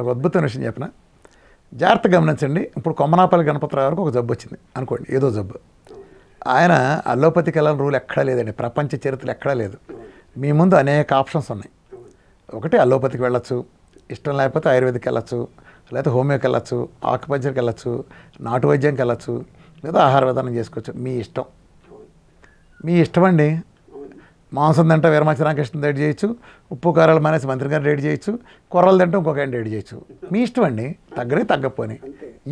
ఒక అద్భుతమైన విషయం చెప్పిన జాగ్రత్త గమనించండి ఇప్పుడు కొమ్మనాపల్లి గణపతిరావు గారికి ఒక జబ్బు వచ్చింది అనుకోండి ఏదో జబ్బు ఆయన అల్లోపతికి వెళ్ళని రూల్ ఎక్కడా లేదండి ప్రపంచ చరిత్ర ఎక్కడా లేదు మీ ముందు అనేక ఆప్షన్స్ ఉన్నాయి ఒకటి అల్లోపతికి వెళ్ళచ్చు ఇష్టం లేకపోతే ఆయుర్వేదిక్ వెళ్ళచ్చు లేకపోతే హోమియోకి వెళ్ళచ్చు ఆకుపంచర్కి వెళ్ళచ్చు నాటు వైద్యంకి వెళ్ళచ్చు లేదా ఆహార విధానం చేసుకోవచ్చు మీ ఇష్టం మీ ఇష్టం అండి మాంసం తింటే వీరమాచి కృష్ణ డేట్ చేయొచ్చు ఉప్పు కారాలు మానేసి మంత్రి గారు రెడీ చేయొచ్చు కూరలు తింటే ఇంకొక ఆయన రెడీ చేయొచ్చు మీ ఇష్టం అండి తగ్గరే తగ్గపోని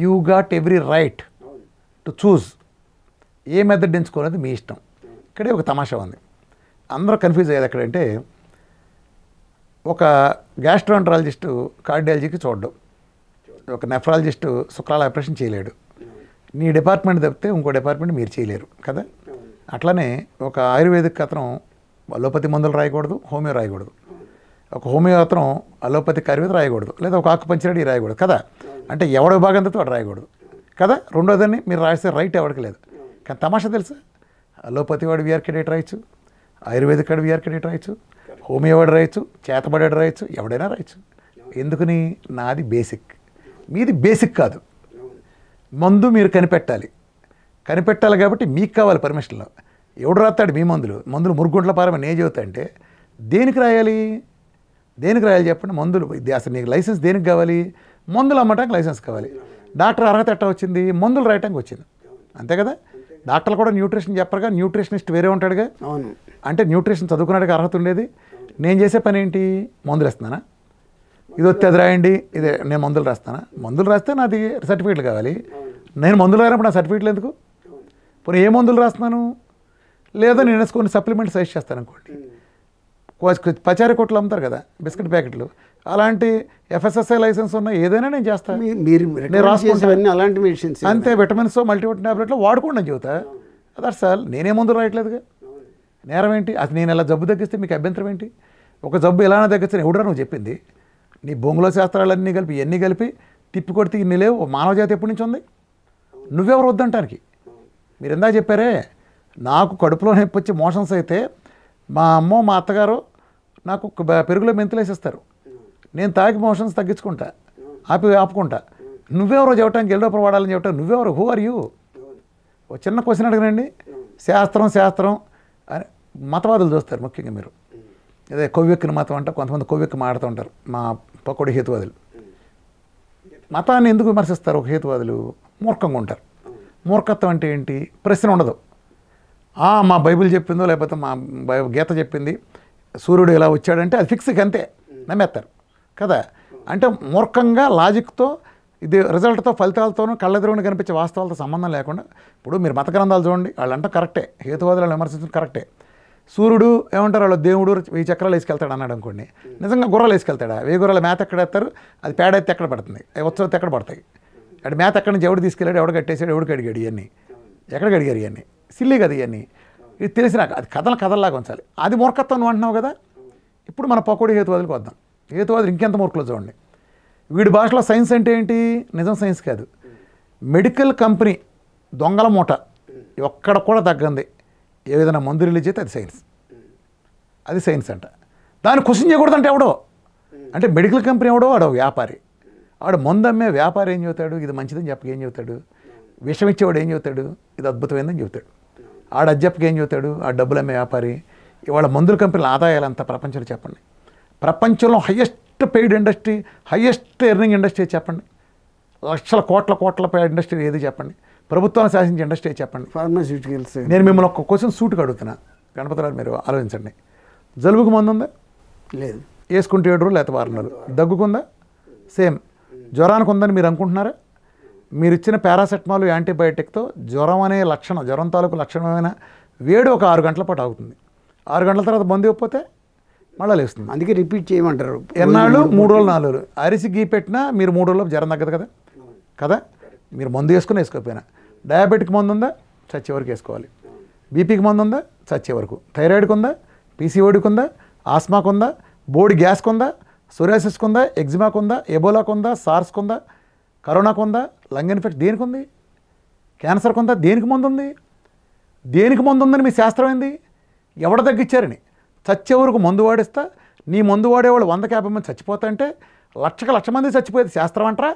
you got every right to choose a method ఎంచుకోలేదు మీ ఇష్టం ఇక్కడే ఒక తమాషా ఉంది అందరూ కన్ఫ్యూజ్ అయ్యేది ఎక్కడంటే ఒక గ్యాస్ట్రాంట్రాలజిస్టు కార్డియాలజీకి చూడడం ఒక నెఫ్రాలజిస్టు శుక్రాల ఆపరేషన్ చేయలేడు నీ డిపార్ట్మెంట్ తప్పితే ఇంకో డిపార్ట్మెంట్ మీరు చేయలేరు కదా అట్లనే ఒక ఆయుర్వేదిక్ అతను అలోపతి మందులు రాయకూడదు హోమియో రాయకూడదు ఒక హోమియోత్రం అలోపతి కరివేది రాయకూడదు లేదా ఒక ఆకుపంచరడి రాయకూడదు కదా అంటే ఎవడ విభాగంతో వాడు రాయకూడదు కదా రెండోదాన్ని మీరు రాస్తే రైట్ ఎవరికి లేదు కానీ తమాషా తెలుసా అలోపతి వాడు విఆర్కెడేట్ రాయొచ్చు ఆయుర్వేదిక్ వాడు విఆర్కెడేట్ రాయొచ్చు హోమియో వాడు రాయొచ్చు చేతబడేడు రాయొచ్చు ఎవడైనా రాయొచ్చు ఎందుకని నాది బేసిక్ మీది బేసిక్ కాదు మందు మీరు కనిపెట్టాలి కనిపెట్టాలి కాబట్టి మీకు కావాలి పర్మిషన్లో ఎవడు రాస్తాడు మీ మందులు మందులు మురుగుంట్ల పారమ నేను చెబుతా అంటే దేనికి రాయాలి దేనికి రాయాలి చెప్పండి మందులు అసలు నీకు లైసెన్స్ దేనికి కావాలి మందులు అమ్మటానికి లైసెన్స్ కావాలి డాక్టర్ అర్హత ఎట్టా వచ్చింది మందులు రాయటానికి వచ్చింది అంతే కదా డాక్టర్లు కూడా న్యూట్రిషన్ చెప్పరుగా న్యూట్రిషనిస్ట్ వేరే ఉంటాడుగా అవును అంటే న్యూట్రిషన్ చదువుకున్నాడుగా అర్హత ఉండేది నేను చేసే పని ఏంటి మందులు వేస్తున్నానా ఇది వచ్చి అది రాయండి ఇదే నేను మందులు రాస్తానా మందులు రాస్తే నాది సర్టిఫికేట్లు కావాలి నేను మందులు రాయినప్పుడు నా సర్టిఫికేట్లు ఎందుకు పోనీ ఏ మందులు రాస్తున్నాను లేదా నేను కొన్ని సప్లిమెంట్ సజెస్ట్ చేస్తాను అనుకోండి పచారీ కొట్లు అమ్ముతారు కదా బిస్కెట్ ప్యాకెట్లు అలాంటి ఎఫ్ఎస్ఎస్ఐ లైసెన్స్ ఉన్న ఏదైనా నేను చేస్తాను మీరు అలాంటి మెడిసిన్స్ అంతే విటమిన్స్ మల్టీ ట్యాబ్లెట్లు వాడుకోండి చదువుతా అదే సార్ నేనే ముందు రాయట్లేదుగా నేరం ఏంటి అది నేను ఇలా జబ్బు తగ్గిస్తే మీకు అభ్యంతరం ఏంటి ఒక జబ్బు ఎలా తగ్గిస్తే ఎవడరా నువ్వు చెప్పింది నీ బొంగులో శాస్త్రాలన్నీ కలిపి ఇవన్నీ కలిపి తిప్పి కొడితే ఇన్ని లేవు మానవ జాతి ఎప్పటి నుంచి ఉంది నువ్వెవరు వద్దంటానికి మీరు ఎందా చెప్పారే నాకు కడుపులో నొప్పి వచ్చి మోషన్స్ అయితే మా అమ్మ మా అత్తగారు నాకు పెరుగులో మెంతులేసేస్తారు నేను తాగి మోషన్స్ తగ్గించుకుంటా ఆపి ఆపుకుంటా నువ్వెవరో చెప్పడానికి ఎల్లోపర వాడాలని చెప్పటం నువ్వెవరు హూ ఆర్ యూ చిన్న క్వశ్చన్ అడగనండి శాస్త్రం శాస్త్రం అని మతవాదులు చూస్తారు ముఖ్యంగా మీరు అదే కొవ్వెక్కిన మతం అంట కొంతమంది కొవ్వెక్కి మాడుతూ ఉంటారు మా పకోడి హేతువాదులు మతాన్ని ఎందుకు విమర్శిస్తారు ఒక హేతువాదులు మూర్ఖంగా ఉంటారు మూర్ఖత్వం అంటే ఏంటి ప్రశ్న ఉండదు మా బైబిల్ చెప్పిందో లేకపోతే మా గీత చెప్పింది సూర్యుడు ఇలా వచ్చాడంటే అది ఫిక్స్కి అంతే నమ్మేస్తారు కదా అంటే మూర్ఖంగా లాజిక్తో ఇది రిజల్ట్తో ఫలితాలతోనూ కళ్ళెదురుగుని కనిపించే వాస్తవాలతో సంబంధం లేకుండా ఇప్పుడు మీరు మత గ్రంథాలు చూడండి వాళ్ళంటే కరెక్టే హేతువాదులను విమర్శించడం కరెక్టే సూర్యుడు ఏమంటారు వాళ్ళు దేవుడు వెయ్యి చక్రాలు వేసుకెళ్తాడు అన్నాడు అనుకోండి నిజంగా గుర్రాలు వేసుకెళ్తాడా వెయ్యి గుర్రాలు మేత ఎక్కడ వేస్తారు అది పేడ అయితే ఎక్కడ పడుతుంది ఉత్సవతే ఎక్కడ పడతాయి అటు మేత ఎక్కడి నుంచి ఎవడు తీసుకెళ్ళాడు ఎవడు కట్టేశాడు ఎవడు కడిగాడు ఇవన్నీ ఎక్కడ కడిగారు ఇవన్నీ సిల్లీ కదా ఇవన్నీ ఇది తెలిసిన అది కథలు కథల్లాగా ఉంచాలి అది మూర్ఖత్వం నువ్వు అంటున్నావు కదా ఇప్పుడు మన పకోడి హేతువాదులకు వద్దాం హేతువాదులు ఇంకెంత మూర్ఖులు చూడండి వీడి భాషలో సైన్స్ అంటే ఏంటి నిజం సైన్స్ కాదు మెడికల్ కంపెనీ దొంగల మూట ఎక్కడ కూడా తగ్గింది ఏదైనా మందు రిలీజ్ అయితే అది సైన్స్ అది సైన్స్ అంట దాన్ని క్వశ్చన్ చేయకూడదంటే ఎవడో అంటే మెడికల్ కంపెనీ ఎవడో వాడు వ్యాపారి వాడు మందు అమ్మే వ్యాపారి ఏం చెబుతాడు ఇది మంచిదని చెప్పక ఏం చెబుతాడు విషమిచ్చేవాడు ఏం చెబుతాడు ఇది అద్భుతమైందని చెబుతాడు ఆడ అజ్జప్పకి ఏం చదువుతాడు ఆ డబ్బులు అమ్మే వ్యాపారి ఇవాళ మందుల కంపెనీల ఆదాయాలు అంత ప్రపంచంలో చెప్పండి ప్రపంచంలో highest paid industry highest earning industry చెప్పండి లక్షల కోట్ల కోట్ల ఇండస్ట్రీ ఏది చెప్పండి ప్రభుత్వాన్ని శాసించే ఇండస్ట్రీ చెప్పండి ఫార్మాస్యూటికల్స్ నేను మిమ్మల్ని ఒక క్వశ్చన్ సూట్ కడుగుతున్నా గణపతిరావు మీరు ఆలోచించండి జలుబుకు మందు ఉందా లేదు వేసుకుంటే ఏడు రోజులు లేకపోతే వారం రోజులు దగ్గుకుందా సేమ్ జ్వరానికి ఉందని మీరు అనుకుంటున్నారా మీరు ఇచ్చిన పారాసెటమాల్ యాంటీబయాటిక్తో జ్వరం అనే లక్షణం జ్వరం తాలూకు లక్షణమైన వేడి ఒక ఆరు గంటల పాటు ఆగుతుంది ఆరు గంటల తర్వాత బంద్ ఇవ్వకపోతే మళ్ళీ లేస్తుంది అందుకే రిపీట్ చేయమంటారు ఎన్నాళ్ళు మూడు రోజులు నాలుగు రోజులు అరిసి గీ పెట్టినా మీరు మూడు రోజులు జ్వరం తగ్గదు కదా కదా మీరు మందు వేసుకుని వేసుకోకపోయినా డయాబెటిక్ మందు ఉందా చచ్చే వరకు వేసుకోవాలి బీపీకి మందు ఉందా చచ్చే వరకు థైరాయిడ్కి ఉందా పీసీఓడికి ఉందా ఆస్మాకు ఉందా బోడి గ్యాస్కి ఉందా సొరాసిస్కి ఉందా ఎగ్జిమాకు ఉందా ఎబోలాకు ఉందా సార్స్కుందా ఉందా కరోనాకు ఉందా లంగ్ ఇన్ఫెక్షన్ దేనికి ఉంది క్యాన్సర్కు ఉందా దేనికి మందు ఉంది దేనికి మందు ఉందని మీ శాస్త్రం ఏంది ఎవడ తగ్గించారని చచ్చే వరకు మందు వాడిస్తా నీ మందు వాడేవాళ్ళు వందకి యాభై మంది చచ్చిపోతా అంటే లక్షకు లక్ష మంది చచ్చిపోయేది శాస్త్రం అంటారా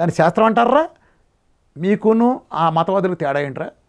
దాని శాస్త్రం అంటారా మీకును ఆ మతవాదులకు తేడా ఏంట్రా